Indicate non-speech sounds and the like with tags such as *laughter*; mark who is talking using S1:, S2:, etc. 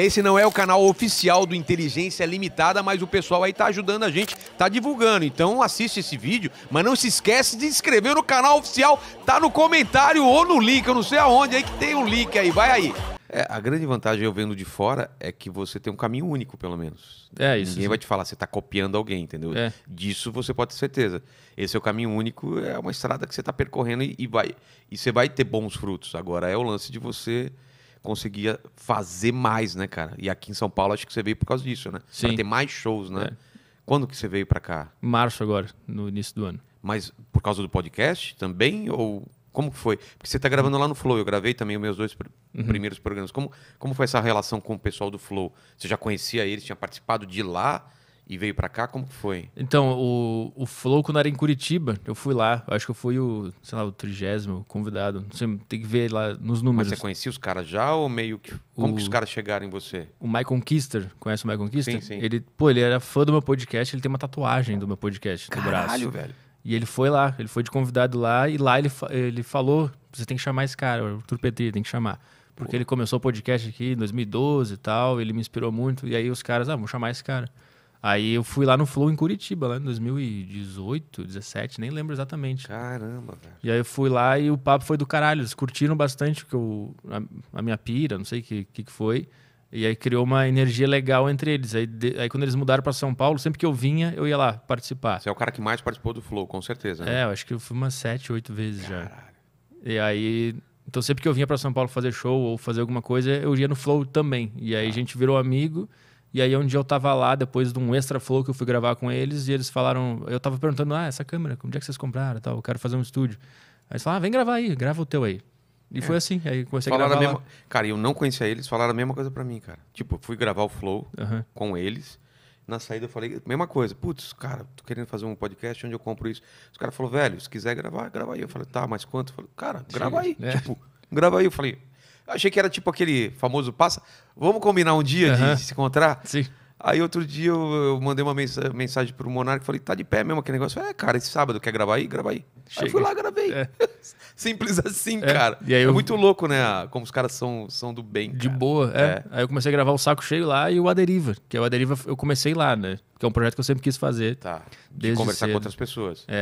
S1: Esse não é o canal oficial do Inteligência Limitada, mas o pessoal aí tá ajudando a gente, tá divulgando. Então assiste esse vídeo, mas não se esquece de inscrever no canal oficial, tá no comentário ou no link, eu não sei aonde aí que tem um link aí, vai aí. É, a grande vantagem eu vendo de fora é que você tem um caminho único, pelo menos. É isso. Ninguém sim. vai te falar, você tá copiando alguém, entendeu? É. Disso você pode ter certeza. Esse é o caminho único, é uma estrada que você tá percorrendo e, e vai e você vai ter bons frutos. Agora é o lance de você conseguia fazer mais, né, cara? E aqui em São Paulo acho que você veio por causa disso, né? Sim. Pra ter mais shows, né? É. Quando que você veio para cá? Março agora, no início do ano. Mas por causa do podcast também ou como que foi? Porque você está gravando lá no Flow, eu gravei também os meus dois pr uhum. primeiros programas. Como, como foi essa relação com o pessoal do Flow? Você já conhecia eles, tinha participado de lá? E veio para cá, como que foi?
S2: Então, o, o Flow, quando era em Curitiba, eu fui lá. Eu acho que eu fui o, sei lá, o trigésimo convidado. Não sei, tem que ver lá nos números. Mas você conhecia os caras já ou meio que... Como o, que os caras chegaram em você? O Michael Kister, conhece o Michael Kister? Sim, sim. Ele, pô, ele era fã do meu podcast, ele tem uma tatuagem do meu podcast Caralho, no braço. Caralho, velho. E ele foi lá, ele foi de convidado lá. E lá ele, ele falou, você tem que chamar esse cara, o Turpetri, tem que chamar. Porque pô. ele começou o podcast aqui em 2012 e tal, ele me inspirou muito. E aí os caras, ah, vamos chamar esse cara. Aí eu fui lá no Flow em Curitiba, lá em 2018, 17, nem lembro exatamente. Caramba, velho. E aí eu fui lá e o papo foi do caralho. Eles curtiram bastante que eu, a, a minha pira, não sei o que, que, que foi. E aí criou uma energia legal entre eles. Aí, de, aí quando eles mudaram para São Paulo, sempre que eu vinha, eu ia lá participar. Você é o cara que mais participou do Flow, com certeza. Né? É, eu acho que eu fui umas 7, 8 vezes caralho. já. E aí então sempre que eu vinha para São Paulo fazer show ou fazer alguma coisa, eu ia no Flow também. E aí ah. a gente virou amigo. E aí um dia eu tava lá, depois de um extra flow que eu fui gravar com eles, e eles falaram... Eu tava perguntando, ah, essa câmera, como é que vocês compraram tal? Eu quero fazer um estúdio. Aí eles falaram, ah, vem gravar aí, grava o teu aí. E é. foi assim, aí comecei falaram a gravar a mesma...
S1: Cara, eu não conhecia eles, falaram a mesma coisa para mim, cara. Tipo, fui gravar o Flow uhum. com eles, na saída eu falei, mesma coisa. Putz, cara, tô querendo fazer um podcast, onde eu compro isso? Os caras falaram, velho, se quiser gravar, grava aí. Eu falei, tá, mas quanto? Eu falei, cara, grava aí. É. Tipo, grava aí. Eu falei, achei que era tipo aquele famoso passa. Vamos combinar um dia uhum. de se encontrar? Sim. Aí outro dia eu, mandei uma mensagem, mensagem pro Monarca e falei, tá de pé mesmo aquele negócio. É, cara, esse sábado quer gravar aí? Grava aí. Chega. Aí fui lá, gravei. É. *laughs* Simples
S2: assim, é. cara. E aí é eu... É muito louco, né? Como os caras são, são do bem. De cara. boa, é. é. Aí eu comecei a gravar o Saco Cheio lá e o Aderiva. Que é o Aderiva eu comecei lá, né? Que é um projeto que eu sempre quis fazer. Tá. De desde conversar cedo. com
S1: outras pessoas. É.